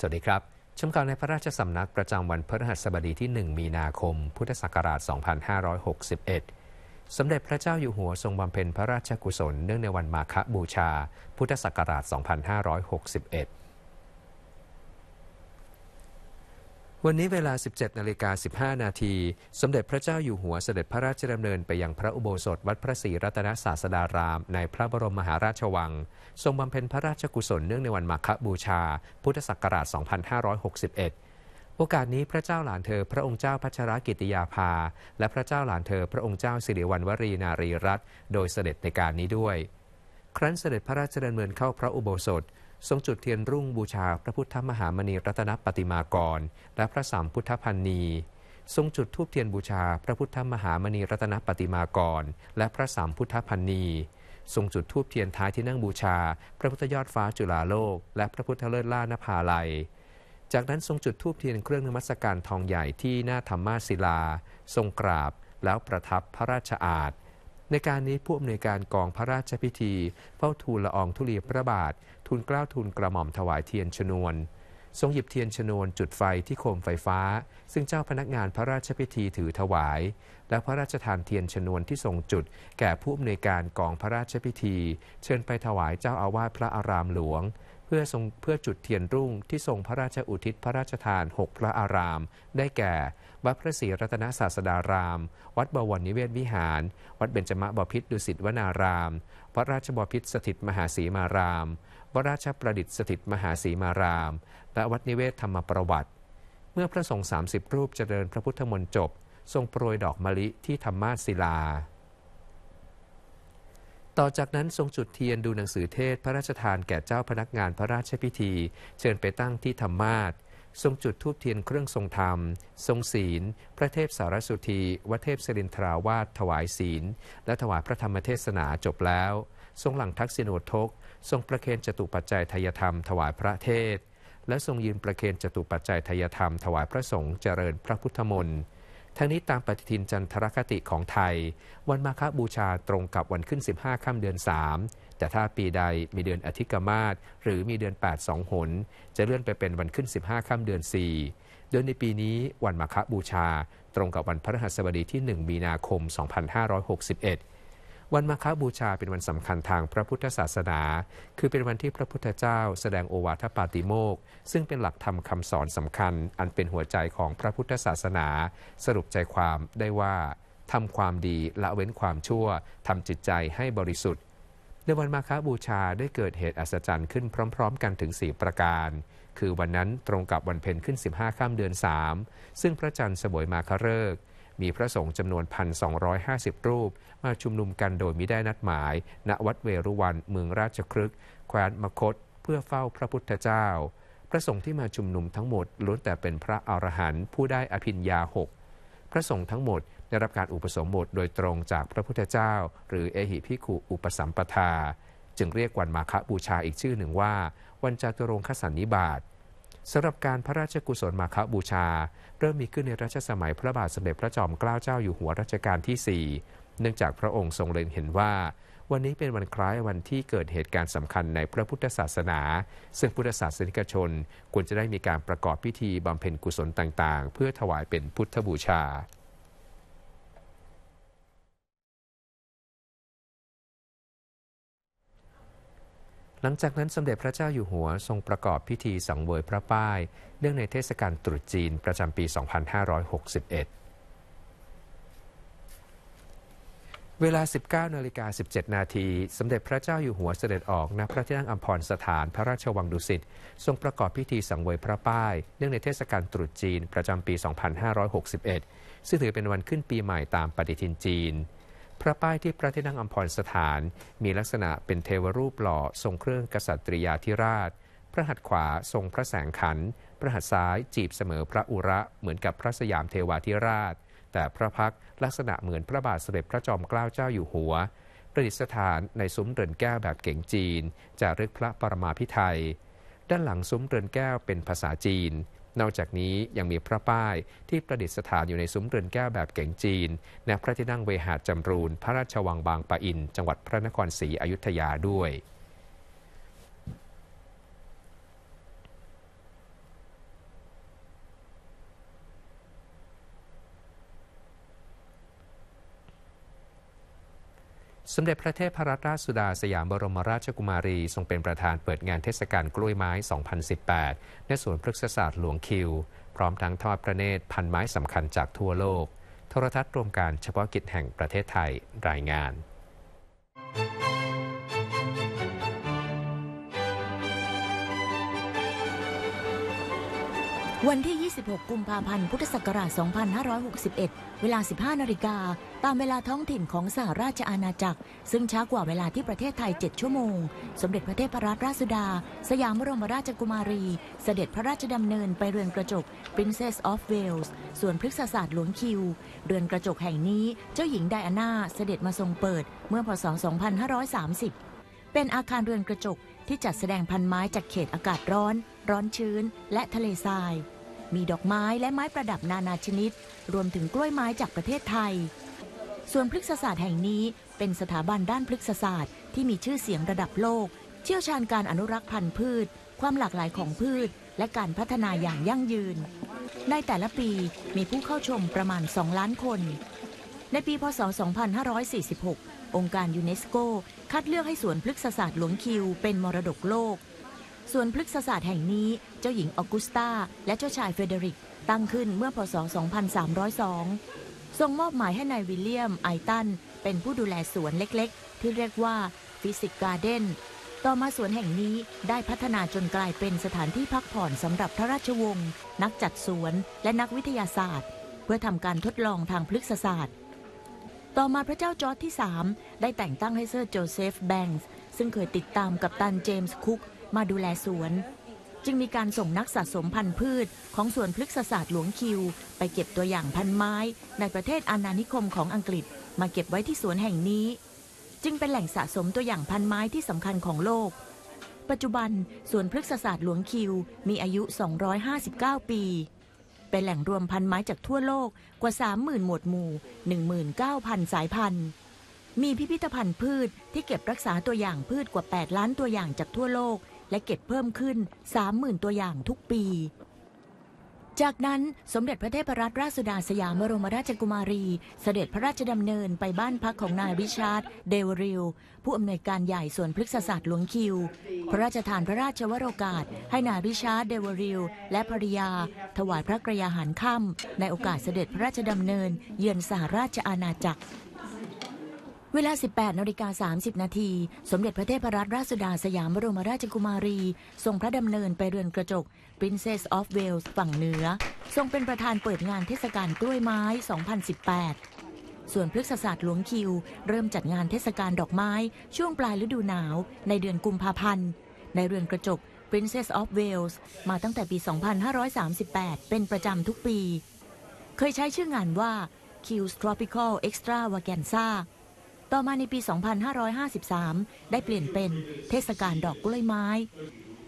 สวัสดีครับ ชมข่าวในพระราชสำนักประจำวันพฤหัสบดีที่ 1 มีนาคม พุทธศักราช 2561 สมเด็จพระเจ้าอยู่หัวทรงบำเพ็ญพระราชกุศล เนื่องในวันมาฆบูชา พุทธศักราช 2561วันนี้เวลา 17นาฬิกา15นาทีสมเด็จพระเจ้าอยู่หัวเสด็จพระราชดำเนินไปยังพระอุโบสถวัดพระศรีรัตนศาสดาราม ในพระบรมมหาราชวัง ทรงบำเพ็ญพระราชกุศลเนื่องในวันมาฆบูชาพุทธศักราช 2561 โอกาสนี้พระเจ้าหลานเธอพระองค์เจ้าพัชรกิติยาภาและพระเจ้าหลานเธอ พระองค์เจ้าสิริวัณวรีนารีรัตน์โดยเสด็จในการนี้ด้วย ครั้นเสด็จพระราชดำเนินเข้าพระอุโบสถทรงจุดเทียนรุ่งบูชาพระพุทธมหามณีรัตนปฏิมากร และพระสามพุทธพันนีทรงจุดทูบเทียนบูชาพระพุทธมหามณีรัตนปฏิมากร และพระสามพุทธพันนีทรงจุดทูบเทียนท้ายที่นั่งบูชาพระพุทธยอดฟ้าจุฬาโลก และพระพุทธเลิศล่านภาลัย จากนั้น ทรงจุดทูบเทียนเครื่องนมัสการทองใหญ่ที่หน้าธรรมาศิลา ทรงกราบแล้วประทับพระราชอาณาในการนี้ผู้อำนวยการกองพระราชพิธีเฝ้าทูลละอองธุลีพระบาททูลเกล้าทูลกระหม่อมถวายเทียนชนวนทรงหยิบเทียนชนวน จุดไฟที่โคมไฟฟ้า ซึ่งเจ้าพนักงานพระราชพิธีถือถวาย และพระราชทานเทียนชนวนที่ทรงจุดแก่ผู้อำนวยการกองพระราชพิธีเชิญไปถวายเจ้าอาวาสพระอารามหลวง เพื่อทรงเพื่อจุดเทียนรุ่งที่ทรงพระราชอุทิศพระราชทานหกพระอารามได้แก่วัดพระศรีรัตนศาสดาราม วัดบวรนิเวศวิหาร วัดเบญจมบพิษดุสิตวนาราม วัดราชบพิษสถิตมหาศรีมาราม วัดราชประดิษฐ์สถิตมหาศรีมาราม และวัดนิเวศธรรมประวัติ เมื่อพระสงฆ์30 รูปเจริญพระพุทธมนต์จบ ทรงโปรยดอกมะลิที่ธรรมาศิลา ต่อจากนั้นทรงจุดเทียนดูหนังสือเทศ พระราชทานแก่เจ้าพนักงานพระราชพิธีเชิญไปตั้งที่ธรรมาสทรงจุดทูบเทียนเครื่องทรงธรรม ทรงศีลพระเทพสารสุธีวัเทพศรินทราวาสถวายศีลและถวายพระธรรมเทศนาจบแล้ว ทรงหลังทักษิโนทกทรงประเคนจตุปัจจัยทยธรรมถวายพระเทศและทรงยืนประเคนจตุปัจจัยทยธรรมถวายพระสงฆ์เจริญพระพุทธมนต์ทั้งนี้ตามปฏิทินจันทรคติของไทย วันมาฆบูชาตรงกับวันขึ้น15ค่ำเดือน3แต่ถ้าปีใดมีเดือนอธิกมาศหรือมีเดือน8งหนจะเลื่อนไปเป็นวันขึ้น 15ค่ำเดือน 4 โดยในปีนี้วันมาฆบูชาตรงกับวันพระหัสบดีที่1มีนาคม 2561 วันมาฆบูชาเป็นวันสำคัญทางพระพุทธศาสนา คือเป็นวันที่พระพุทธเจ้า แสดงโอวาทปาติโมกซึ่งเป็นหลักธรรมคำสอนสำคัญ อันเป็นหัวใจของพระพุทธศาสนา สรุปใจความได้ว่าทำความดีละเว้นความชั่วทำจิตใจให้บริสุทธิ์ในวันมาคบูชา ได้เกิดเหตุอัศจรรย์ขึ้นพร้อมๆ กันถึง 4 ประการ คือวันนั้นตรงกับวันเพ็ญขึ้น 15 ข้ามเดือน 3 ซึ่งพระจันทร์สวยมาคฤก์มีพระสงฆ์จำนวน 1,250 รูป มาชุมนุมกันโดยมิได้นัดหมาย ณวัดเวรุวันเมืองราชครึกแคว้นมคต เพื่อเฝ้าพระพุทธเจ้า พระสงฆ์ที่มาชุมนุมทั้งหมดล้วนแต่เป็นพระอรหันต์ผู้ได้อภิญญาหกพระสงฆ์ทั้งหมดได้รับการอุปสมบทโดยตรงจากพระพุทธเจ้า หรือเอหิพิขุอุปสัมปทา จึงเรียกวันมาฆบูชาอีกชื่อหนึ่งว่า วันจาตุรงคสันนิบาตสำหรับการพระราชกุศลมาฆบูชา เริ่มมีขึ้นในรัชสมัยพระบาทสมเด็จพระจอมเกล้าเจ้าอยู่หัวรัชกาลที่4เนื่องจากพระองค์ทรงเล็งเห็นว่า วันนี้เป็นวันคล้ายวันที่เกิดเหตุการณ์สำคัญในพระพุทธศาสนา ซึ่งพุทธศาสนิกชนควรจะได้มีการประกอบพิธีบำเพ็ญกุศลต่าง ๆ เพื่อถวายเป็นพุทธบูชาหลังจากนั้น สมเด็จพระเจ้าอยู่หัวทรงประกอบพิธีสังเวยพระป้ายเนื่องในเทศกาลตรุษจีนประจำปี 2561 เวลา 19 นาฬิกา 17 นาทีสมเด็จพระเจ้าอยู่หัวเสด็จออกณพระที่นั่งอัมพรสถานพระราชวังดุสิตทรงประกอบพิธีสังเวยพระป้ายเนื่องในเทศกาลตรุษจีนประจำปี 2561 ซึ่งถือเป็นวันขึ้นปีใหม่ตามปฏิทินจีนพระป้ายที่พระที่นั่งอมพรสถาน มีลักษณะเป็นเทวรูปหล่อทรงเครื่องกษัตริยาธิราช พระหัตถ์ขวาทรงพระแสงขันพระหัตถ์ซ้ายจีบเสมอพระอุระเหมือนกับพระสยามเทวาธิราช แต่พระพักลักษณะเหมือนพระบาทสมเด็จพระจอมเกล้าเจ้าอยู่หัว ประดิษฐานในซุ้มเรือนแก้วแบบเก่งจีนจารึกพระปรมาพิไทยด้านหลังซุ้มเรือนแก้วเป็นภาษาจีนนอกจากนี้ยังมีพระป้ายที่ประดิษฐานอยู่ในซุ้มเรือนแก้วแบบเก่งจีนณพระที่นั่งเวหาจำรูนพระราชวังบางปะอินจังหวัดพระนครศรีอยุธยาด้วยสมเด็จพระเทพรัตนราชสุดาสยามบรมราชกุมารีทรงเป็นประธานเปิดงานเทศกาลกล้วยไม้ 2018นสวนพฤกษศาสตร์หลวงคิว พร้อมทั้งทอดพระเนตรพันไม้สำคัญจากทั่วโลก โทรทัศน์รวมการเฉพาะกิจแห่งประเทศไทยรายงานวันที่ 26 กุมภาพันธ์ พุทธศักราช 2561 เวลา 15นาฬิกาตามเวลาท้องถิ่นของสหราชอาณาจักร ซึ่งช้ากว่าเวลาที่ประเทศไทย 7 ชั่วโมง สมเด็จพระเทพรัตนราชสุดา สยามบรมราชกุมารี เสด็จพระราชดำเนินไปเรือนกระจก Princess of Wales ส่วนพฤกษศาสตร์หลวงคิว เรือนกระจกแห่งนี้ เจ้าหญิงไดอาน่า เสด็จมาทรงเปิด เมื่อพศ 2530 เป็นอาคารเรือนกระจกที่จัดแสดงพันไม้จากเขตอากาศร้อนร้อนชื้นและทะเลทราย มีดอกไม้และไม้ประดับนานาชนิด รวมถึงกล้วยไม้จากประเทศไทย ส่วนพฤกษศาสตร์แห่งนี้ เป็นสถาบันด้านพฤกษศาสตร์ ที่มีชื่อเสียงระดับโลก เชี่ยวชาญการอนุรักษ์พันธุ์พืช ความหลากหลายของพืช และการพัฒนาอย่างยั่งยืน ในแต่ละปีมีผู้เข้าชมประมาณ 2 ล้านคน ในปี พศ 2546 องค์การยูเนสโกคัดเลือกให้สวนพฤกษศาสตร์หลวงคิวเป็นมรดกโลกส่วนพฤกษศาสตร์แห่งนี้ เจ้าหญิงออกุสตา และเจ้าชายเฟเดริกตั้งขึ้นเมื่อพศ 2302 ทรงมอบหมายให้นายวิลเลียมไอตัน เป็นผู้ดูแลสวนเล็กๆ ที่เรียกว่าฟิสิกการ์เดน ต่อมาสวนแห่งนี้ได้พัฒนาจนกลายเป็นสถานที่พักผ่อนสำหรับพระราชวงศ์นักจัดสวน และนักวิทยาศาสตร์ เพื่อทำการทดลองทางพฤกษศาสตร์ ต่อมาพระเจ้าจอร์จที่ 3 ได้แต่งตั้งให้เซอร์โจเซฟแบงส์ซึ่งเคยติดตามกับตันเจมส์คุกมาดูแลสวน จึงมีการส่งนักสะสมพันธุ์พืชของสวนพฤกษศาสตร์หลวงคิว ไปเก็บตัวอย่างพันธุ์ไม้ในประเทศอาณานิคมของอังกฤษ มาเก็บไว้ที่สวนแห่งนี้ จึงเป็นแหล่งสะสมตัวอย่างพันธุ์ไม้ที่สำคัญของโลก ปัจจุบันสวนพฤกษศาสตร์หลวงคิวมีอายุ 259 ปีเป็นแหล่งรวมพันธุ์ไม้จากทั่วโลกกว่า 30,000 หมวดหมู่ 19,000 สายพันธุ์มีพิพิธภัณฑ์พืชที่เก็บรักษาตัวอย่างพืชกว่า 8 ล้านตัวอย่างจากทั่วโลกและเก็บเพิ่มขึ้น 30,000 ตัวอย่างทุกปี จากนั้นสมเด็จพระเทพรัตนราชสุดาสยามบรมราชกุมารี เสด็จพระราชดำเนินไปบ้านพักของนายวิชาร์ดเดวริลผู้อำนวยการใหญ่ส่วนพฤกษศาสตร์หลวงคิว พระราชทานพระราชวโรกาสให้นายวิชาร์ดเดวริลและภริยา ถวายพระกรยาหารค่ำในโอกาสเสด็จพระราชดำเนิน เยือนสหราชอาณาจักรเวลา 18นาฬิกา30 นาที สมเด็จพระเทพรัตนราชสุดาสยามบรมราชกุมารี ทรงพระดำเนินไปเรือนกระจก Princess of Wales ฝั่งเหนือ ทรงเป็นประธานเปิดงานเทศกาลกล้วยไม้ 2018 ส่วนพฤกษศาสตร์หลวงคิว เริ่มจัดงานเทศกาลดอกไม้ ช่วงปลายฤดูหนาวในเดือนกุมภาพันธ์ ในเรือนกระจก Princess of Wales มาตั้งแต่ปี 2538 เป็นประจำทุกปี เคยใช้ชื่องานว่า Q's Tropical Extravaganza ต่อมาในปี 2553 ได้เปลี่ยนเป็นเทศกาลดอกกล้วยไม้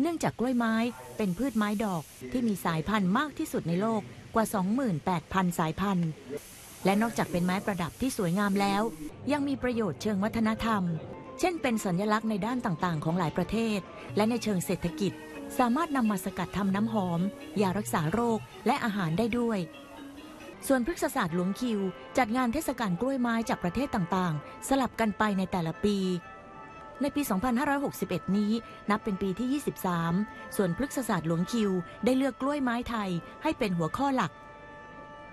เนื่องจากกล้วยไม้เป็นพืชไม้ดอกที่มีสายพันธุ์มากที่สุดในโลกกว่า 28,000 สายพันธุ์ และนอกจากเป็นไม้ประดับที่สวยงามแล้ว ยังมีประโยชน์เชิงวัฒนธรรม เช่นเป็นสัญลักษณ์ในด้านต่างๆ ของหลายประเทศ และในเชิงเศรษฐกิจสามารถนำมาสกัดทำน้ำหอมยารักษาโรคและอาหารได้ด้วยส่วนพฤกษศาสตร์หลวงคิวจัดงานเทศกาลกล้วยไม้จากประเทศต่างๆ สลับกันไปในแต่ละปีในปี 2561 นี้นับเป็นปีที่ 23 ส่วนพฤกษศาสตร์หลวงคิว ได้เลือกกล้วยไม้ไทยให้เป็นหัวข้อหลัก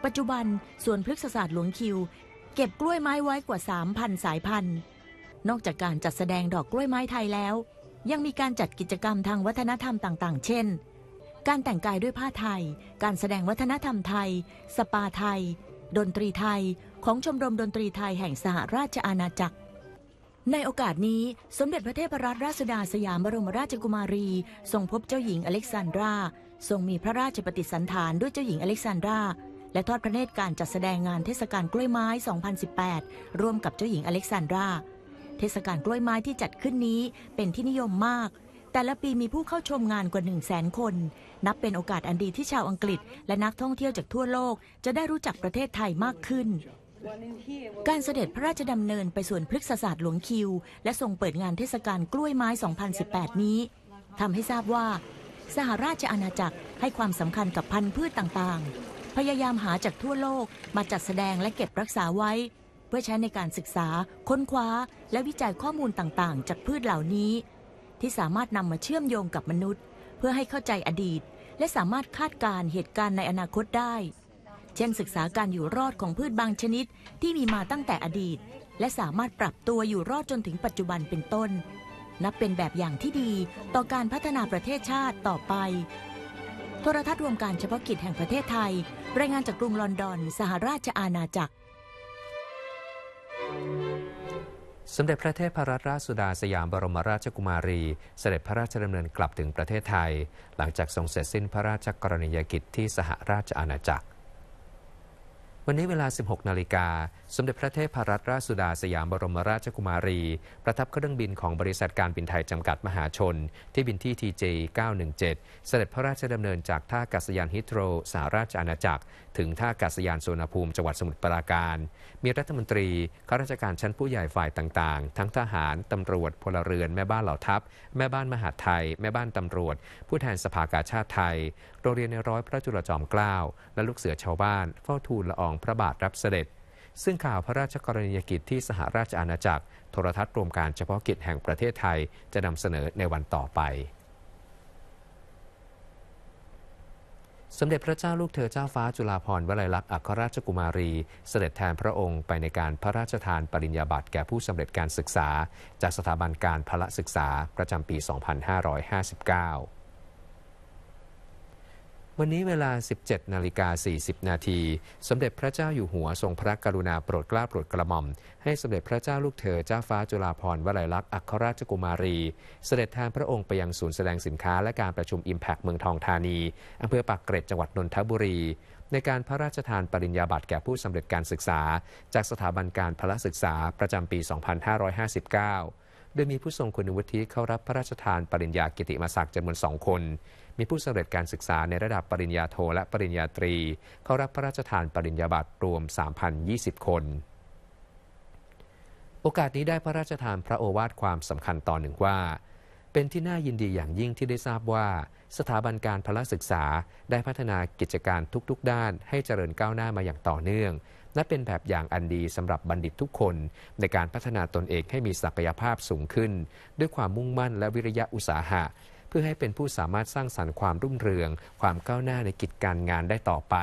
ปัจจุบันส่วนพฤกษศาสตร์หลวงคิว เก็บกล้วยไม้ไว้กว่า 3,000 สายพันธุ์นอกจากการจัดแสดงดอกกล้วยไม้ไทยแล้ว ยังมีการจัดกิจกรรมทางวัฒนธรรมต่าง ๆ เช่นการแต่งกายด้วยผ้าไทย การแสดงวัฒนธรรมไทย สปาไทย ดนตรีไทย ของชมรมดนตรีไทยแห่งสหราชอาณาจักร ในโอกาสนี้ สมเด็จพระเทพรัตนราชสุดาสยามบรมราชกุมารีทรงพบเจ้าหญิงอเล็กซานดราทรงมีพระราชปฏิสันถานด้วยเจ้าหญิงอเล็กซานดรา และทอดพระเนตรการจัดแสดงงานเทศกาลกล้วยไม้ 2018 ร่วมกับเจ้าหญิงอเล็กซานดรา เทศกาลกล้วยไม้ที่จัดขึ้นนี้เป็นที่นิยมมากแต่ละปีมีผู้เข้าชมงานกว่า 1 0 0 0 0แคน นับเป็นโอกาสอันดีที่ชาวอังกฤษ และนักท่องเที่ยวจากทั่วโลกจะได้รู้จักประเทศไทยมากขึ้น การเสด็จพระราชดำเนินไปสวนพฤกษศาสตร์หลวงคิว และทรงเปิดงานเทศกาลกล้วยไม้ 2018 นี้ทำให้ทราบว่า สหราชอาณาจักรให้ความสำคัญกับพันธุ์พืชต่างๆ พยายามหาจากทั่วโลกมาจัดแสดงและเก็บรักษาไว้ เพื่อใช้ในการศึกษา ค้นคว้า และวิจัยข้อมูลต่างๆ จากพืชเหล่านี้ที่สามารถนำมาเชื่อมโยงกับมนุษย์ เพื่อให้เข้าใจอดีต และสามารถคาดการเหตุการณ์ในอนาคตได้ เช่นศึกษาการอยู่รอดของพืชบางชนิดที่มีมาตั้งแต่อดีต และสามารถปรับตัวอยู่รอดจนถึงปัจจุบันเป็นต้น นับเป็นแบบอย่างที่ดีต่อการพัฒนาประเทศชาติต่อไป โทรทัศน์รวมการเฉพาะกิจแห่งประเทศไทย รายงานจากกรุงลอนดอน สหราชอาณาจักรสมเด็จพระเทพรัตนราชสุดาสยามบรมราชกุมารี เสด็จพระราชดำเนินกลับถึงประเทศไทย หลังจากทรงเสร็จสิ้นพระราชกรณียกิจที่สหราชอาณาจักร วันนี้เวลา 16 นาฬิกาสมเด็จพระเทพรัตนราชสุดาสยามบรมราชกุมารี ประทับเครื่องบินของบริษัทการบินไทยจำกัดมหาชน ที่บินที่ TJ 917เสด็จพระราชดำเนินจากท่าอากาศยานฮิตโรสหราชอาณาจักร ถึงท่าอากาศยานสุวรรณภูมิจังหวัดสมุทรปราการ มีรัฐมนตรี ข้าราชการชั้นผู้ใหญ่ฝ่ายต่าง ๆ ทั้งทหารตำรวจพลเรือน แม่บ้านเหล่าทัพแม่บ้านมหาไทย แม่บ้านตำรวจ ผู้แทนสภากาชาติไทย โรงเรียนในร้อยพระจุลจอมเกล้าและลูกเสือชาวบ้านเฝ้าทูลละอองพระบาทรับเสด็จซึ่งข่าวพระราชกรณียกิจที่สหราชอาณาจักรโทรทัศน์รวมการเฉพาะกิจแห่งประเทศไทยจะนำเสนอในวันต่อไป สมเด็จพระเจ้าลูกเธอเจ้าฟ้าจุฬาภรณ์วลัยลักษณ์อัครราชกุมารีเสด็จแทนพระองค์ไปในการพระราชทานปริญญาบัตรแก่ผู้สำเร็จการศึกษา จากสถาบันการพละศึกษาประจำปี 2559วันนี้เวลา 17นาฬิกา40 นาทีสมเด็จพระเจ้าอยู่หัวทรงพระกรุณาโปรดเกล้าโปรดกระหม่อม ให้สมเด็จพระเจ้าลูกเธอเจ้าฟ้าจุฬาภรณ์วลัยลักษณ์อัครราชกุมารี เสด็จทานพระองค์ไปยังศูนย์แสดงสินค้าและการประชุม Impact เมืองทองธานีอำเภอปากเกร็ดจังหวัดนนทบุรี ในการพระราชทานปริญญาบัตรแก่ผู้สำเร็จการศึกษา จากสถาบันการพระศึกษาประจำปี 2559โดยมีผู้ทรงคุณวุฒิเข้ารับพระราชทาน ปริญญากิติมศักดิ์จำนวนสองคน มีผู้สำเร็จการศึกษาในระดับปริญญาโทและปริญญาตรี เข้ารับพระราชทานปริญญาบัตรรวม3,020 คน โอกาสนี้ได้พระราชทานพระโอวาทความสำคัญตอนหนึ่งว่า เป็นที่น่ายินดีอย่างยิ่งที่ได้ทราบว่า สถาบันการพระศึกษาได้พัฒนากิจการทุกๆ ด้านให้เจริญก้าวหน้ามาอย่างต่อเนื่องและเป็นแบบอย่างอันดีสำหรับบัณฑิตทุกคน ในการพัฒนาตนเองให้มีศักยภาพสูงขึ้น ด้วยความมุ่งมั่นและวิริยะอุตสาหะเพื่อให้เป็นผู้สามารถสร้างสรรค์ความรุ่งเรือง ความก้าวหน้าในกิจการงานได้ต่อไป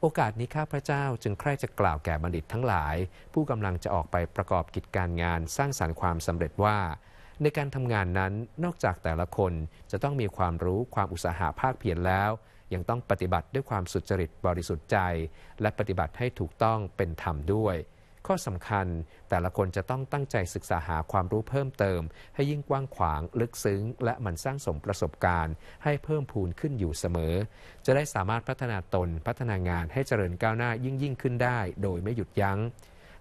โอกาสนี้ข้าพระเจ้าจึงใคร่จะกล่าวแก่บัณฑิตทั้งหลาย ผู้กำลังจะออกไปประกอบกิจการงาน สร้างสรรค์ความสำเร็จว่า ในการทำงานนั้น นอกจากแต่ละคนจะต้องมีความรู้ความอุตสาหะภาคเพียรแล้วยังต้องปฏิบัติด้วยความสุจริตบริสุทธิ์ใจและปฏิบัติให้ถูกต้องเป็นธรรมด้วย ข้อสำคัญแต่ละคนจะต้องตั้งใจศึกษาหาความรู้เพิ่มเติม ให้ยิ่งกว้างขวางลึกซึ้งและมันสร้างสมประสบการณ์ ให้เพิ่มพูนขึ้นอยู่เสมอ จะได้สามารถพัฒนาตนพัฒนางานให้เจริญก้าวหน้ายิ่งยิ่งขึ้นได้ โดยไม่หยุดยัง้ง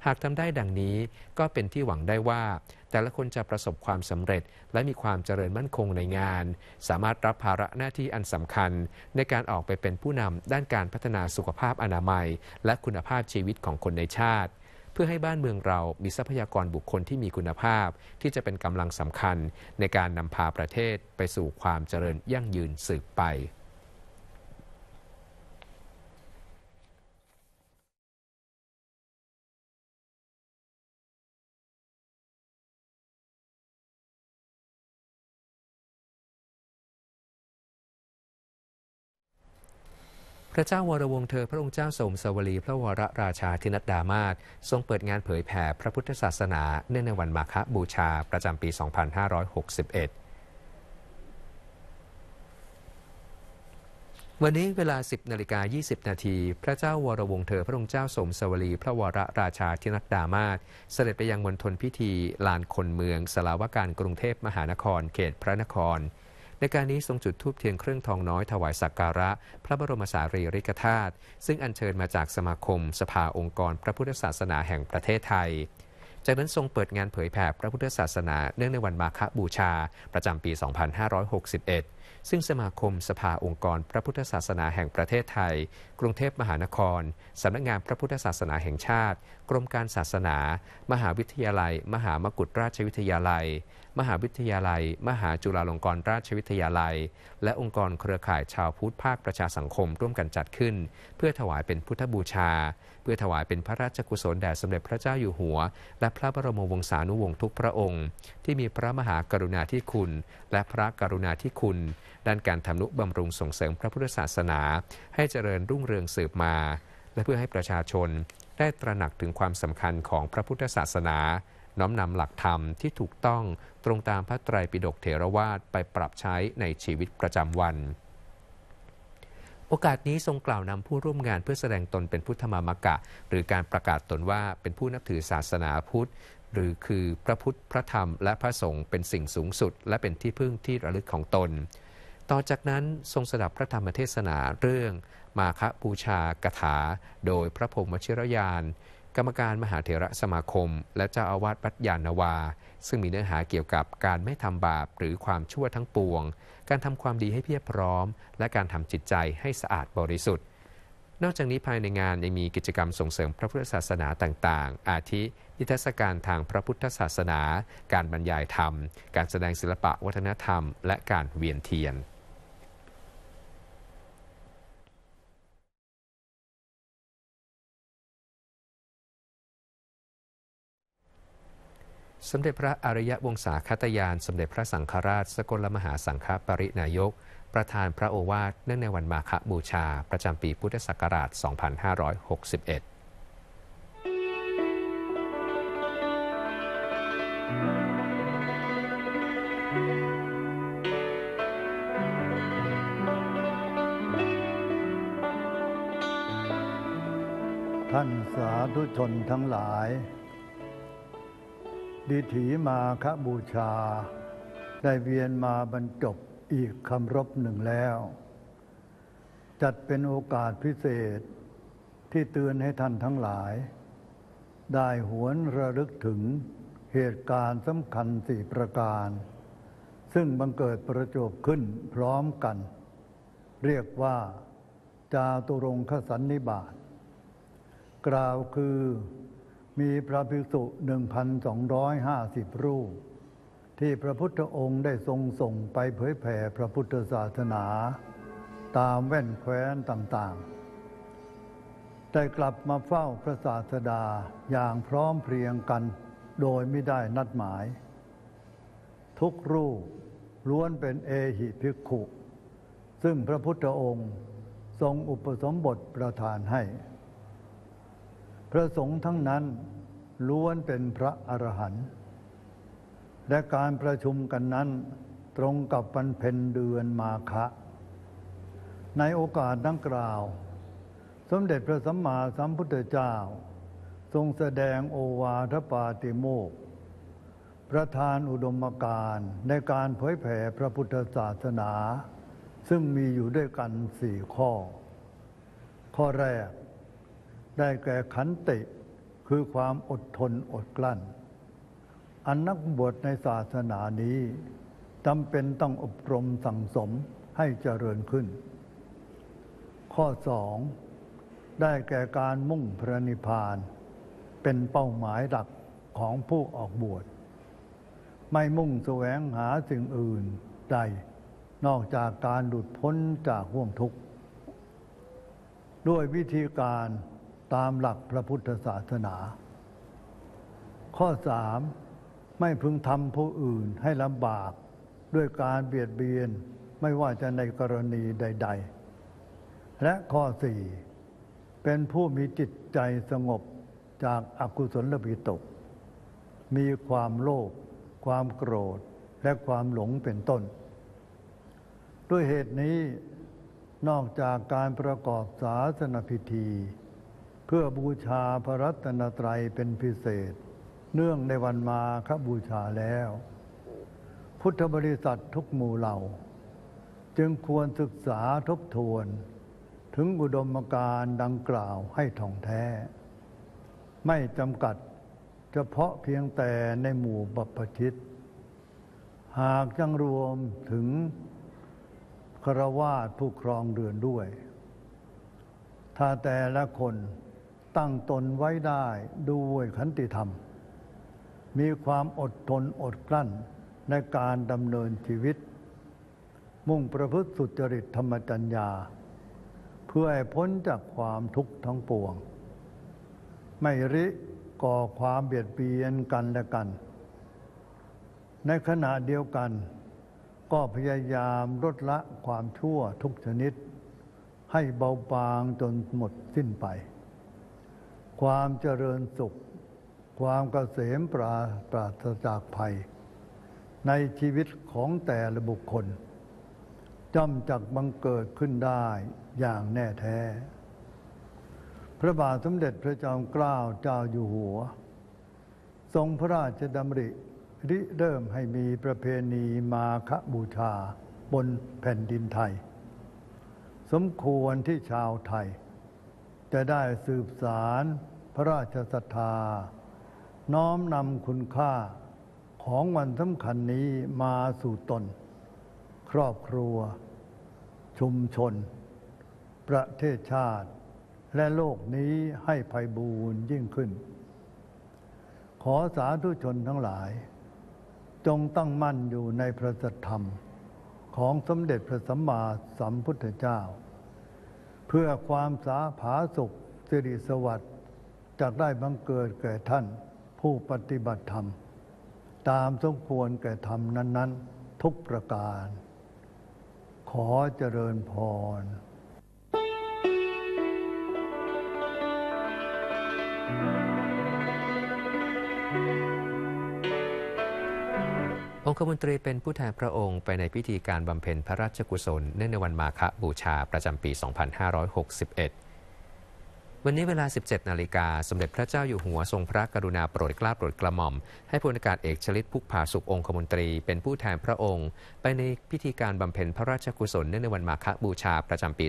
หากทำได้ดังนี้ก็เป็นที่หวังได้ว่า แต่ละคนจะประสบความสำเร็จ และมีความเจริญมั่นคงในงาน สามารถรับภาระหน้าที่อันสำคัญ ในการออกไปเป็นผู้นำด้านการพัฒนาสุขภาพอนามัยและคุณภาพชีวิตของคนในชาติ เพื่อให้บ้านเมืองเรามีทรัพยากรบุคคลที่มีคุณภาพ ที่จะเป็นกำลังสำคัญในการนำพาประเทศไปสู่ความเจริญยั่งยืนสืบไปพระเจ้าวรวงเธอพระองค์เจ้าสมสวรีพระวรราชาธินัดดามาศทรงเปิดงานเผยแผ่พระพุทธศาสนาเนื่องในวันมาฆบูชาประจำปี2561 วันนี้เวลา 10 นาฬิกา 20 นาทีพระเจ้าวรวงเธอพระองค์เจ้าสมสวรีพระวรราชาธินัดดามาศเสด็จไปยังมณฑลพิธีลานคนเมืองสลาวการกรุงเทพมหานคร เขตพระนครในการนี้ทรงจุดทูปเทียนเครื่องทองน้อย ถวายสักการะ พระบรมสารีริกธาตุซึ่งอัญเชิญมาจากสมาคม สภาองค์กรพระพุทธศาสนาแห่งประเทศไทย จากนั้น ทรงเปิดงานเผยแผ่พระพุทธศาสนา เนื่องในวันมาฆบูชา ประจำปี 2561 ซึ่งสมาคม สภาองค์กร พระพุทธศาสนาแห่งประเทศไทย กรุงเทพมหานครสำนักงานพระพุทธศาสนาแห่งชาติ กรมการศาสนา มหาวิทยาลัย มหามกุฏราชวิทยาลัยมหาวิทยาลัย มหาจุฬาลงกรณราชวิทยาลัย และองค์กรเครือข่ายชาวพุทธภาคประชาสังคมร่วมกันจัดขึ้น เพื่อถวายเป็นพุทธบูชา เพื่อถวายเป็นพระราชกุศลแด่สมเด็จพระเจ้าอยู่หัว และพระบรมวงศานุวงศ์ทุกพระองค์ ที่มีพระมหากรุณาธิคุณ และพระกรุณาธิคุณ ด้านการทำนุบำรุงส่งเสริมพระพุทธศาสนา ให้เจริญรุ่งเรืองสืบมา และเพื่อให้ประชาชน ได้ตระหนักถึงความสำคัญของพระพุทธศาสนาน้อมนำหลักธรรมที่ถูกต้องตรงตามพระไตรปิฎกเถรวาทไปปรับใช้ในชีวิตประจำวัน โอกาสนี้ทรงกล่าวนำผู้ร่วมงานเพื่อแสดงตนเป็นพุทธมามกะ หรือการประกาศตนว่าเป็นผู้นับถือศาสนาพุทธหรือคือพระพุทธพระธรรมและพระสงฆ์เป็นสิ่งสูงสุดและเป็นที่พึ่งที่ระลึกของตน ต่อจากนั้นทรงสดับพระธรรมเทศนาเรื่อง มาคบูชากถา โดยพระพรหมชิรยานกรรมการ มหาเถระสมาคม และเจ้าอาวาสวัดยานาวา ซึ่งมีเนื้อหาเกี่ยวกับการไม่ทำบาปหรือความชั่วทั้งปวง การทำความดีให้เพียบพร้อม และการทำจิตใจให้สะอาดบริสุทธิ์นอกจากนี้ภายในงานยังมีกิจกรรมส่งเสริมพระพุทธศาสนาต่าง ๆ อาทินิทรรศการทางพระพุทธศาสนา การบรรยายธรรม การแสดงศิลปะวัฒนธรรม และการเวียนเทียนสมเด็จพระอริยวงศาคตยาน สมเด็จพระสังฆราชสกลมหาสังฆปรินายก ประธานพระโอวาทเนื่องในวันมาฆบูชา ประจำปีพุทธศักราช 2561 ท่านสาธุชนทั้งหลายดิถีมาคบูชา ได้เวียนมาบรรจบอีกคำรบหนึ่งแล้ว จัดเป็นโอกาสพิเศษที่เตือนให้ท่านทั้งหลาย ได้หวนระลึกถึงเหตุการณ์สำคัญสี่ประการ ซึ่งบังเกิดประจบขึ้นพร้อมกัน เรียกว่า จาตุรงคสันนิบาตกล่าวคือมีพระภิกษุ 1,250 รูป ที่พระพุทธองค์ได้ทรงส่งไปเผยแผ่พระพุทธศาสนา ตามแว่นแคว้นต่าง ๆ แต่กลับมาเฝ้าพระศาสดา อย่างพร้อมเพรียงกันโดยไม่ได้นัดหมาย ทุกรูปล้วนเป็นเอหิภิกขุ ซึ่งพระพุทธองค์ทรงอุปสมบทประทานให้พระสงฆ์ทั้งนั้นล้วนเป็นพระอรหันต์และการประชุมกันนั้นตรงกับวันเพ็ญเดือนมาคะในโอกาสดังกล่าว สมเด็จพระสัมมาสัมพุทธเจ้า ทรงแสดงโอวาทปาติโมกประธานอุดมการณ์ในการเผยแผ่พระพุทธศาสนา ซึ่งมีอยู่ด้วยกันสี่ข้อ ข้อแรกได้แก่ขันติคือความอดทนอดกลั้น อันนักบวชในศาสนานี้จำเป็นต้องอบรมสั่งสมให้เจริญขึ้น ข้อสอง ได้แก่การมุ่งพระนิพพาน เป็นเป้าหมายหลักของผู้ออกบวช ไม่มุ่งแสวงหาสิ่งอื่นใดนอกจากการหลุดพ้นจากห่วงทุกข์ ด้วยวิธีการตามหลักพระพุทธศาสนา ข้อสามไม่พึงทำผู้อื่นให้ลำบากด้วยการเบียดเบียนไม่ว่าจะในกรณีใด ๆ และข้อสี่เป็นผู้มีจิตใจสงบจากอากุศลบิตก มีความโลภความโกรธและความหลงเป็นต้น ด้วยเหตุนี้นอกจากการประกอบศาสนพิธีเพื่อบูชาพระรัตนตรัยเป็นพิเศษ เนื่องในวันมาคบูชาแล้ว พุทธบริษัททุกหมู่เหล่า จึงควรศึกษาทบทวน ถึงอุดมการณ์ดังกล่าวให้ท่องแท้ ไม่จำกัด เฉพาะเพียงแต่ในหมู่บัพพชิต หากยังรวมถึงครวาสผู้ครองเรือนด้วยถ้าแต่ละคนตั้งตนไว้ได้ด้วยขันติธรรม มีความอดทนอดกลั้นในการดำเนินชีวิต มุ่งประพฤติสุจริตธรรมจัญญาเพื่อให้พ้นจากความทุกข์ทั้งปวง ไม่ริก่อความเบียดเบียนกันและกัน ในขณะเดียวกัน ก็พยายามลดละความชั่วทุกชนิดให้เบาบางจนหมดสิ้นไปความเจริญสุข ความเกษมปราปราศจากภัย ในชีวิตของแต่ละบุคคลจำจักบังเกิดขึ้นได้อย่างแน่แท้ พระบาทสมเด็จพระจอมเกล้าเจ้าอยู่หัว ทรงพระราชดำริริเริ่มให้มีประเพณีมาคบูชาบนแผ่นดินไทย สมควรที่ชาวไทยจะได้สืบสารพระราชศรัทธา น้อมนำคุณค่าของวันสำคัญนี้มาสู่ตน ครอบครัว ชุมชน ประเทศชาติ และโลกนี้ให้ภัยบูรยิ่งขึ้น ขอสาธุชนทั้งหลาย จงตั้งมั่นอยู่ในพระธรรม ของสมเด็จพระสัมมาสัมพุทธเจ้าเพื่อความสาผาสุขสิริสวัสดิ์จะได้บังเกิดแก่ท่านผู้ปฏิบัติธรรม ตามสมควรแก่ธรรมนั้น ๆ ทุกประการ ขอเจริญพรอองคมนตรีเป็นผู้แทนพระองค์ไปในพิธีการบำเพ็ญพระราชกุศลเนื่องในวันมาฆบูชาประจำปี 2561 วันนี้เวลา 17 นาฬิกาสมเด็จพระเจ้าอยู่หัวทรงพระกรุณาโปรดเกล้าโปรดกระหม่อม ให้พลอากาศเอกชลิตพุกผาสุของคมนตรีเป็นผู้แทนพระองค์ไปในพิธีการบำเพ็ญพระราชกุศลเนื่องในวันมาฆบูชาประจำปี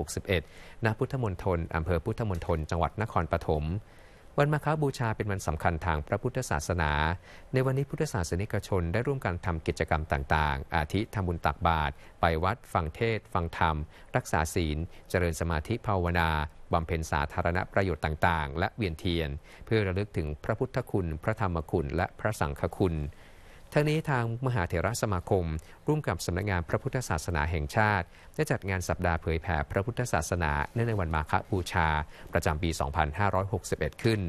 2561 ณ พุทธมณฑลอำเภอพุทธมณฑล จังหวัดนครปฐมวันมาฆบูชาเป็นวันสำคัญทางพระพุทธศาสนา ในวันนี้พุทธศาสนิกชนได้ร่วมกันทำกิจกรรมต่างๆ อาทิทำบุญตักบาตรไปวัดฟังเทศ ฟังธรรม รักษาศีล เจริญสมาธิภาวนาบำเพ็ญสาธารณประโยชน์ต่างๆและเวียนเทียน เพื่อระลึกถึงพระพุทธคุณ พระธรรมคุณและพระสังฆคุณทั้งนี้ทางมหาเถรสมาคม ร่วมกับสำนักงงานพระพุทธศาสนาแห่งชาติ ได้จัดงานสัปดาห์เผยแผ่พระพุทธศาสนาเนื่องในวันมาฆบูชา ประจำปี 2561 ขึ้น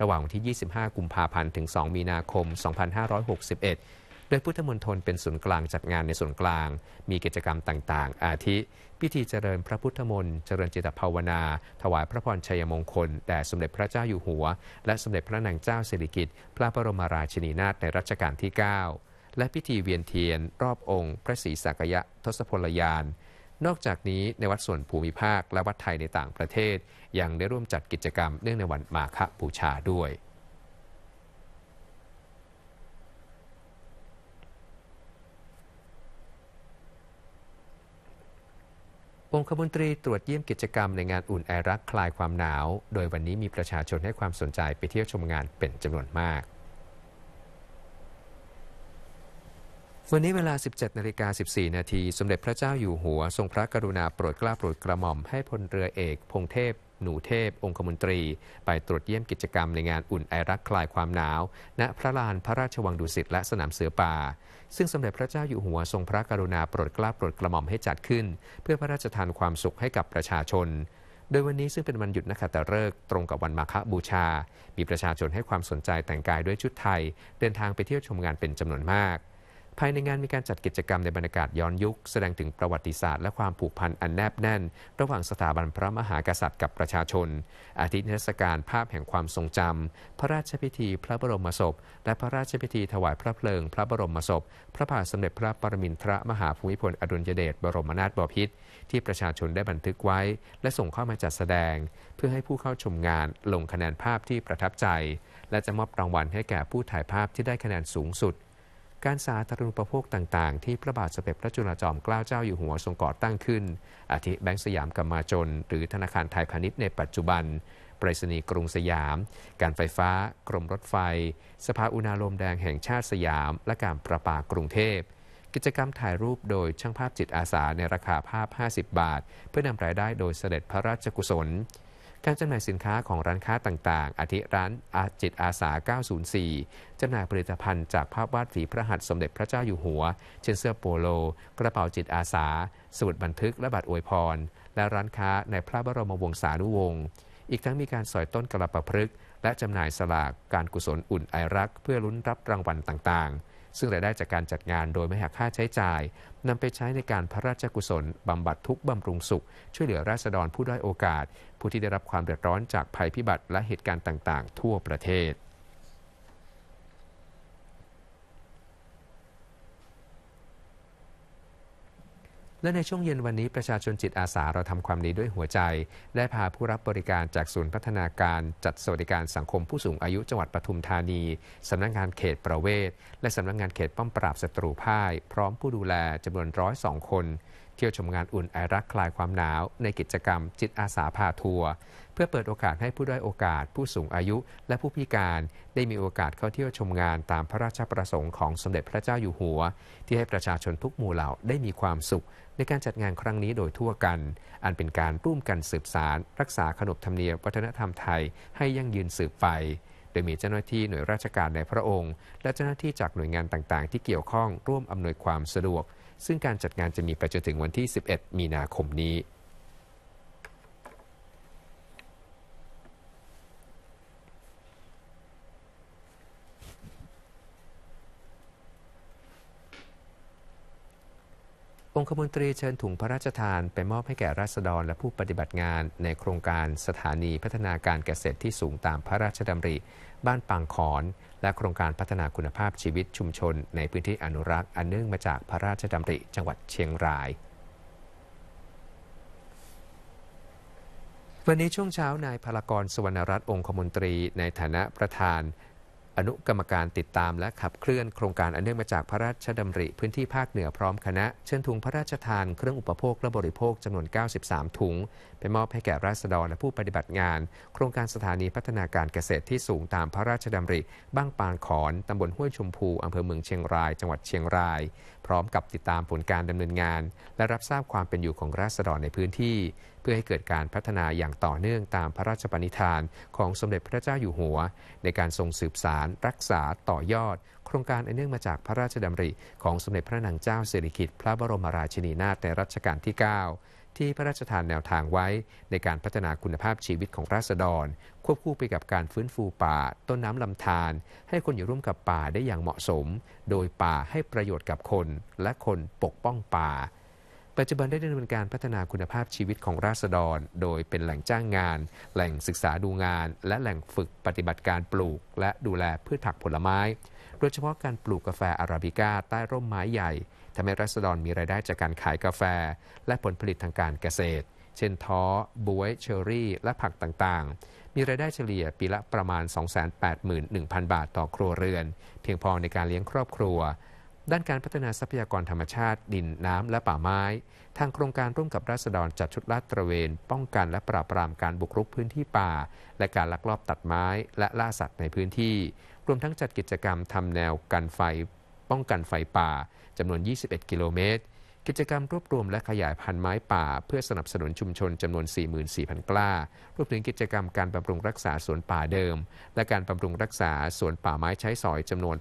ระหว่างวันที่ 25 กุมภาพันธ์ถึง 2 มีนาคม 2561โดยพุทธมณฑลเป็นศูนย์กลางจัดงานในส่วนกลาง มีกิจกรรมต่างๆ อาทิ พิธีเจริญพระพุทธมนต์เจริญจิตภาวนา ถวายพระพรชัยมงคลแด่สมเด็จพระเจ้าอยู่หัวและสมเด็จพระนางเจ้าสิริกิติ์พระบรมราชินีนาถในรัชกาลที่ 9 และพิธีเวียนเทียนรอบองค์พระศรีสักยะทศพลยาน นอกจากนี้ในวัดส่วนภูมิภาคและวัดไทยในต่างประเทศยังได้ร่วมจัดกิจกรรมเนื่องในวันมาฆบูชาด้วยองคมนตรี ตรวจเยี่ยมกิจกรรมในงานอุ่นไอรักคลายความหนาว โดยวันนี้มีประชาชนให้ความสนใจไปเที่ยวชมงานเป็นจำนวนมาก วันนี้เวลา 17นาฬิกา14นาทีสมเด็จพระเจ้าอยู่หัว ทรงพระกรุณาโปรดเกล้าโปรดกระหม่อมให้พลเรือเอก พงเทพ หนูเทพ องคมนตรีไปตรวจเยี่ยมกิจกรรมในงานอุ่นไอรักคลายความหนาวณพระลานพระราชวังดุสิตและสนามเสือป่าซึ่งสมเด็จพระเจ้าอยู่หัวทรงพระกรุณาโปรดเกล้าโปรดกระหม่อมให้จัดขึ้น เพื่อพระราชทานความสุขให้กับประชาชน โดยวันนี้ซึ่งเป็นวันหยุดนักขัตฤกษ์ตรงกับวันมาฆบูชา มีประชาชนให้ความสนใจแต่งกายด้วยชุดไทย เดินทางไปเที่ยวชมงานเป็นจำนวนมากภายในงานมีการจัดกิจกรรมในบรรยากาศย้อนยุคแสดงถึงประวัติศาสตร์และความผูกพันอันแนบแน่นระหว่างสถาบันพระมหากษัตริย์กับประชาชน อาทิเทศกาลภาพแห่งความทรงจำ พระราชพิธี พระบรมศพและพระราชพิธีถวายพระเพลิง พระบรมศพ พระบาทสมเด็จพระปรมินทรมหาภูมิพลอดุลยเดชบรมนาถบพิตรที่ประชาชนได้บันทึกไว้ และส่งเข้ามาจัดแสดง เพื่อให้ผู้เข้าชมงานลงคะแนนภาพที่ประทับใจ และจะมอบรางวัลให้แก่ผู้ถ่ายภาพที่ได้คะแนนสูงสุดการสาธารณูปโภคต่าง ๆ ที่พระบาทสมเด็จพระจุลจอมเกล้าเจ้าอยู่หัวทรงก่อตั้งขึ้น อาทิแบงก์สยามกมาจน หรือธนาคารไทยพาณิชย์ในปัจจุบัน ปรษณีย์กรุงสยาม การไฟฟ้า กรมรถไฟ สภาอุณาโลมแดงแห่งชาติสยาม และการประปากรุงเทพ กิจกรรมถ่ายรูปโดยช่างภาพจิตอาสาในราคาภาพ 50 บาท เพื่อนำรายได้โดยเสด็จพระราชกุศลการจำหน่ายสินค้าของร้านค้าต่างๆอาทิร้านอาจิตอาสา 904จำหน่ายผลิตภัณฑ์จากภาพวาดฝีพระหัตถ์สมเด็จพระเจ้าอยู่หัว เช่นเสื้อโปโล กระเป๋าจิตอาสาสมุดบันทึกและบัตรอวยพร และร้านค้าในพระบรมวงศานุวงศ์ อีกทั้งมีการสอยต้นกระปะพฤกและจำหน่ายสลากการกุศลอุ่นไอรัก เพื่อลุ้นรับรางวัลต่างๆซึ่งรายได้จากการจัดงานโดยไม่หักค่าใช้จ่ายนำไปใช้ในการพระราชกุศลบำบัดทุกข์บำรุงสุข ช่วยเหลือราษฎรผู้ด้อยโอกาส ผู้ที่ได้รับความเดือดร้อนจากภัยพิบัติและเหตุการณ์ต่าง ๆ ทั่วประเทศและในช่วงเย็นวันนี้ประชาชนจิตอาสาเราทำความดีด้วยหัวใจ ได้พาผู้รับบริการจากศูนย์พัฒนาการ จัดสวัสดิการสังคมผู้สูงอายุจังหวัดปทุมธานีสำนักงงานเขตประเวศและสำนักงงานเขตป้อมปราบศัตรูพ่าย พร้อมผู้ดูแลจำนวนร้อยสองคนเที่ยวชมงานอุ่นไอรักคลายความหนาวในกิจกรรมจิตอาสาพาทัวร์เพื่อเปิดโอกาสให้ผู้ด้อยโอกาสผู้สูงอายุและผู้พิการได้มีโอกาสเข้าเที่ยวชมงานตามพระราชประสงค์ของสมเด็จพระเจ้าอยู่หัว ที่ให้ประชาชนทุกหมู่เหล่าได้มีความสุขในการจัดงานครั้งนี้โดยทั่วกัน อันเป็นการร่วมกันสืบสารรักษาขนบธรรมเนียมวัฒนธรรมไทยให้ยั่งยืนสืบไปโดยมีเจ้าหน้าที่หน่วยราชการในพระองค์ และเจ้าหน้าที่จากหน่วยงานต่างๆ ที่เกี่ยวข้องร่วมอำนวยความสะดวก ซึ่งการจัดงานจะมีไปจนถึงวันที่ 11 มีนาคมนี้องคมนตรีเชิญถุงพระราชทานไปมอบให้แก่ราษฎรและผู้ปฏิบัติงานในโครงการสถานีพัฒนาการเกษตรที่สูงตามพระราชดำริ บ้านปางขอน และโครงการพัฒนาคุณภาพชีวิตชุมชนในพื้นที่อนุรักษ์อันเนื่องมาจากพระราชดำริจังหวัดเชียงราย วันนี้ช่วงเช้านายพลากรสวรรณรัตน์องคมนตรีในฐานะประธานอนุกรรมการติดตามและขับเคลื่อนโครงการอันเนื่องมาจากพระราชดำริพื้นที่ภาคเหนือพร้อมคณะเชิญทุงพระราชทานเครื่องอุปโภคและบริโภคจำนวน 93 ถุง ไปมอบให้แก่ราษฎรและผู้ปฏิบัติงาน โครงการสถานีพัฒนาการเกษตรที่สูงตามพระราชดำริบ้างปางขอนตำบลห้วยชมพูอำเภอเมืองเชียงราย จังหวัดเชียงราย พร้อมกับติดตามผลการดำเนินงาน และรับทราบความเป็นอยู่ของราษฎรในพื้นที่เพื่อให้เกิดการพัฒนาอย่างต่อเนื่องตามพระราชปณิธานของสมเด็จพระเจ้าอยู่หัวในการทรงสืบสารรักษาต่อยอด โครงการอันเนื่องมาจากพระราชดำริของสมเด็จพระนางเจ้าสิริกิติ์พระบรมราชินีนาถในรัชกาลที่ 9 ที่พระราชทานแนวทางไว้ ในการพัฒนาคุณภาพชีวิตของราษฎร ควบคู่ไปกับการฟื้นฟูป่า ต้นน้ำลำธารให้คนอยู่ร่วมกับป่าได้อย่างเหมาะสม โดยป่าให้ประโยชน์กับคน และคนปกป้องป่าปัจจุบันได้ดำเนินการพัฒนาคุณภาพชีวิตของราษฎร โดยเป็นแหล่งจ้างงาน แหล่งศึกษาดูงาน และแหล่งฝึกปฏิบัติการปลูก และดูแลพืชผักผลไม้ โดยเฉพาะการปลูกกาแฟอาราบิก้า ใต้ร่มไม้ใหญ่ทำให้ราศดรมีรายได้จากการขายกาแฟ และผลผลิตทางการเกษตร เช่นท้อบวยเชอรี่ และผักต่างๆมีรายได้เฉลี่ยปีละประมาณ 281,000 บาทต่อครัวเรือน เพียงพอในการเลี้ยงครอบครัวด้านการพัฒนาทรัพยากรธรรมชาติ ดิน น้ำและป่าไม้ ทางโครงการร่วมกับราษฎรจัดชุดลาดตระเวน ป้องกันและปราบปรามการบุกรุกพื้นที่ป่า และการลักลอบตัดไม้และล่าสัตว์ในพื้นที่ รวมทั้งจัดกิจกรรมทำแนวกันไฟป้องกันไฟป่าจำนวน 21 กิโลเมตรกิจกรรมรวบรวมและขยายพันธุ์ไม้ป่าเพื่อสนับสนุนชุมชน จำนวน 44,000กล้ารวมถึงกิจกรรมการบำรุงรักษาสวนป่าเดิม และการบำรุงรักษาสวนป่าไม้ใช้สอยจำนวน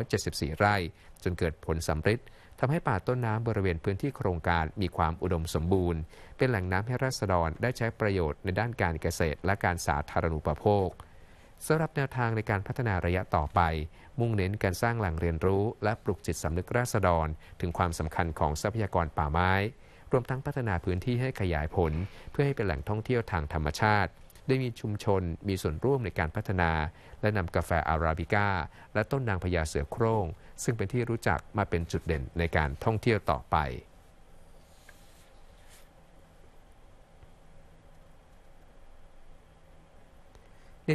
1,274 ไร่จนเกิดผลสำเร็จทำให้ป่าต้นน้ำบริเวณพื้นที่โครงการมีความอุดมสมบูรณ์ เป็นแหล่งน้ำให้ราษฎรได้ใช้ประโยชน์ในด้านการเกษตร และการสาธารณูปโภคสำหรับแนวทางในการพัฒนาระยะต่อไป มุ่งเน้นการสร้างแหล่งเรียนรู้และปลุกจิตสำนึกราษฎร ถึงความสำคัญของทรัพยากรป่าไม้ รวมทั้งพัฒนาพื้นที่ให้ขยายผล เพื่อให้เป็นแหล่งท่องเที่ยวทางธรรมชาติ ได้มีชุมชนมีส่วนร่วมในการพัฒนา และนำกาแฟอาราบิก้า และต้นนางพญาเสือโคร่งซึ่งเป็นที่รู้จักมาเป็นจุดเด่นในการท่องเที่ยวต่อไป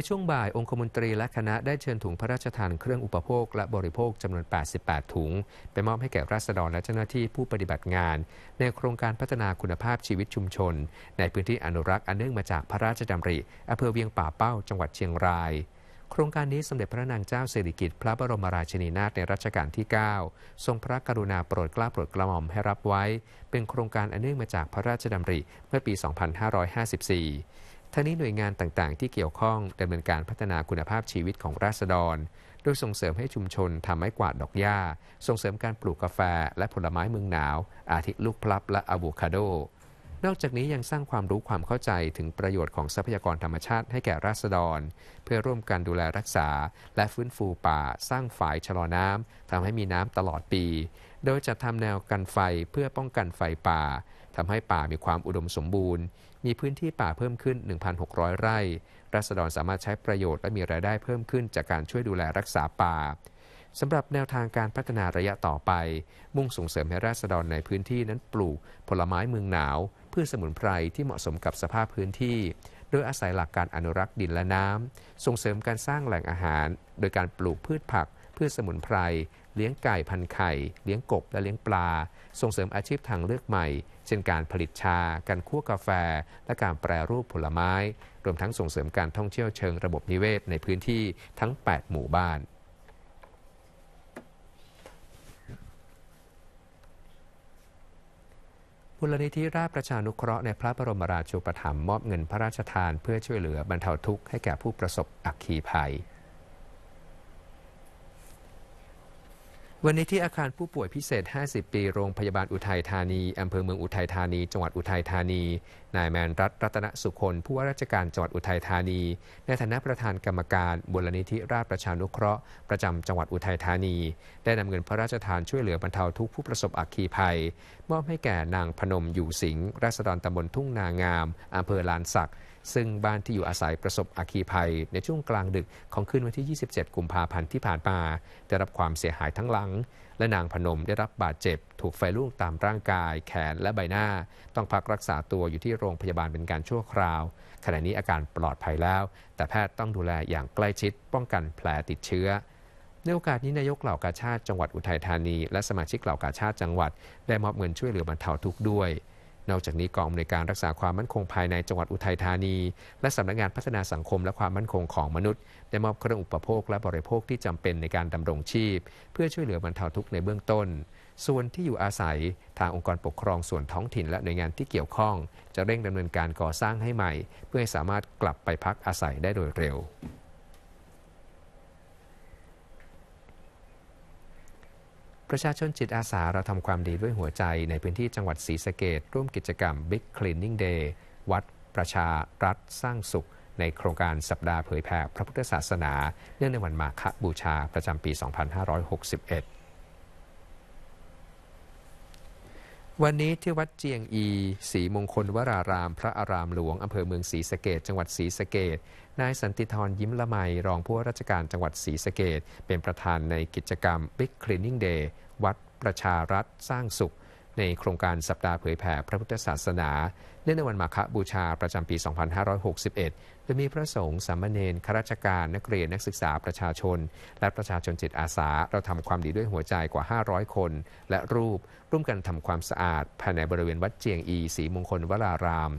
ในช่วงบ่ายองคมนตรีและคณะได้เชิญถุงพระราชทานเครื่องอุปโภคและบริโภคจำนวน 88 ถุง ไปมอบให้แก่ราษฎรและเจ้าหน้าที่ผู้ปฏิบัติงานในโครงการพัฒนาคุณภาพชีวิตชุมชนในพื้นที่อนุรักษ์อันเนื่องมาจากพระราชดำริอำเภอเวียงป่าเป้าจังหวัดเชียงราย โครงการนี้สมเด็จพระนางเจ้าสิริกิติ์พระบรมราชินีนาถในรัชกาลที่ 9 ทรงพระกรุณาโปรดเกล้าโปรดกระหม่อมให้รับไว้เป็นโครงการอันเนื่องมาจากพระราชดำริเมื่อปี 2554ทั้งนี้หน่วยงานต่างๆที่เกี่ยวข้องดำเนินการพัฒนาคุณภาพชีวิตของราษฎร โดยส่งเสริมให้ชุมชนทำไม้กวาดดอกหญ้า ส่งเสริมการปลูกกาแฟและผลไม้เมืองหนาว อาทิลูกพลับและอะโวคาโด นอกจากนี้ยังสร้างความรู้ความเข้าใจถึงประโยชน์ของทรัพยากรธรรมชาติให้แก่ราษฎร เพื่อร่วมกันดูแลรักษา และฟื้นฟูป่าสร้างฝายชะลอน้ำทำให้มีน้ำตลอดปี โดยจะทำแนวกันไฟเพื่อป้องกันไฟป่าทำให้ป่ามีความอุดมสมบูรณ์มีพื้นที่ป่าเพิ่มขึ้น 1,600 ไร่รัษฎรสามารถใช้ประโยชน์และมีรายได้เพิ่มขึ้น จากการช่วยดูแลรักษาป่า สำหรับแนวทางการพัฒนาระยะต่อไป มุ่งส่งเสริมให้ราษฎรในพื้นที่นั้นปลูกผลไม้เมืองหนาว พื่อสมุนไพรที่เหมาะสมกับสภาพพื้นที่ โดยอาศัยหลักการอนุรักษ์ดินและน้ำ ส่งเสริมการสร้างแหล่งอาหาร โดยการปลูกพืชผักเพื่อสมุนไพรเลี้ยงไก่พันไข่ เลี้ยงกบและเลี้ยงปลาส่งเสริมอาชีพทางเลือกใหม่ เช่นการผลิตชา การคั่วกาแฟ และการแปรรูปผลไม้ รวมทั้งส่งเสริมการท่องเที่ยวเชิงระบบนิเวศในพื้นที่ทั้ง 8 หมู่บ้าน บุรนิธิราชประชานุเคราะห์ในพระบรมราชูปถัมภ์มอบเงินพระราชทานเพื่อช่วยเหลือบรรเทาทุกข์ให้แก่ผู้ประสบอัคคีภัยวันนี้ที่อาคารผู้ป่วยพิเศษ 50 ปี โรงพยาบาลอุทัยธานี อำเภอเมืองอุทัยธานี จังหวัดอุทัยธานี นายแมนรัตรัตนสุคนผู้ว่าราชการจังหวัดอุทัยธานี ในฐานะประธานกรรมการบุรณิธิราชประชานุเคราะห์ประจำจังหวัดอุทัยธานี ได้นำเงินพระราชทานช่วยเหลือบรรเทาทุกผู้ประสบอัคคีภัย มอบให้แก่นางพนม อยู่สิงห์ ราษฎรตำบลทุ่งนางาม อำเภอลานสักซึ่งบ้านที่อยู่อาศัยประสบอาคีภัยในช่วงกลางดึกของคืนวันที่ 27 กุมภาพันธ์ที่ผ่านมา ได้รับความเสียหายทั้งหลัง และนางพนมได้รับบาดเจ็บ ถูกไฟลูกตามร่างกายแขนและใบหน้า ต้องพักรักษาตัวอยู่ที่โรงพยาบาลเป็นการชั่วคราว ขณะนี้อาการปลอดภัยแล้ว แต่แพทย์ต้องดูแลอย่างใกล้ชิดป้องกันแผลติดเชื้อในโอกาสนี้นายกเหล่ากาชาติจังหวัดอุทัยธานี และสมาชิกเหล่ากาชาติจังหวัดได้มอบเงินช่วยเหลือบรรเทาทุกข์ด้วยนอกจากนี้กองอำนวยการรักษาความมั่นคงภายในจังหวัดอุทัยธานี และสำนักงานพัฒนาสังคมและความมั่นคงของมนุษย์ ได้มอบเครื่องอุปโภคและบริโภคที่จำเป็นในการดำรงชีพ เพื่อช่วยเหลือบรรเทาทุกข์ในเบื้องต้น ส่วนที่อยู่อาศัยทางองค์กรปกครองส่วนท้องถิ่นและหน่วยงานที่เกี่ยวข้อง จะเร่งดำเนินการก่อสร้างให้ใหม่ เพื่อให้สามารถกลับไปพักอาศัยได้โดยเร็วประชาชนจิตอาสาเราทำความดีด้วยหัวใจในพื้นที่จังหวัดศรีสะเกดร่วมกิจกรรม Big Cleaning Day วัดประชารัฐสร้างสุขในโครงการสัปดาห์เผยแผ่พระพุทธศาสนาเนื่องในวันมาฆบูชาประจำปี 2561 วันนี้ที่วัดเจียงอีศรีมงคลวรารามพระอารามหลวงอำเภอเมืองศรีสะเกดจังหวัดศรีสะเกดนายสันติธรยิ้มละไมรองผู้ว่าราชการจังหวัดศรีสะเกดเป็นประธานในกิจกรรม Big Cleaning Day วัดประชารัฐสร้างสุข ในโครงการสัปดาห์เผยแผ่พระพุทธศาสนาเนื่องในวันมาฆบูชาประจำปี 2561 โดยมีพระสงฆ์สามเณรข้าราชการนักเรียนนักศึกษาประชาชน และประชาชนจิตอาสา เราทำความดีด้วยหัวใจกว่า 500 คน และรูปร่วมกันทำความสะอาดภายในบริเวณวัดเจียงอี สีมงคลวราราม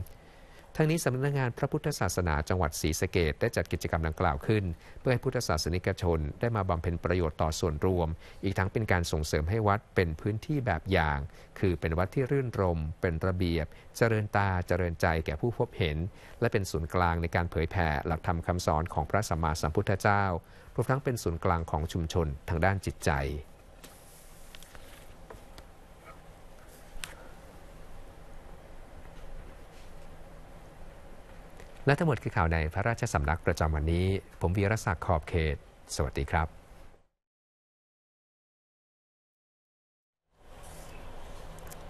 ทั้งนี้สำนักงานพระพุทธศาสนาจังหวัดศรีสะเกดได้จัดกิจกรรมดังกล่าวขึ้น เพื่อให้พุทธศาสนิกชนได้มาบำเพ็ญประโยชน์ต่อส่วนรวม อีกทั้งเป็นการส่งเสริมให้วัดเป็นพื้นที่แบบอย่าง คือเป็นวัดที่รื่นรมเป็นระเบียบเจริญตาเจริญใจแก่ผู้พบเห็นและเป็นศูนย์กลางในการเผยแผ่หลักธรรมคำสอนของพระสัมมาสัมพุทธเจ้ารวมทั้งเป็นศูนย์กลางของชุมชนทางด้านจิตใจและทั้งหมดคือข่าวในพระราชสำนักประจำวันนี้ ผมวีรศักดิ์ ขอบเขต สวัสดีครับ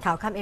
ข่าวคำ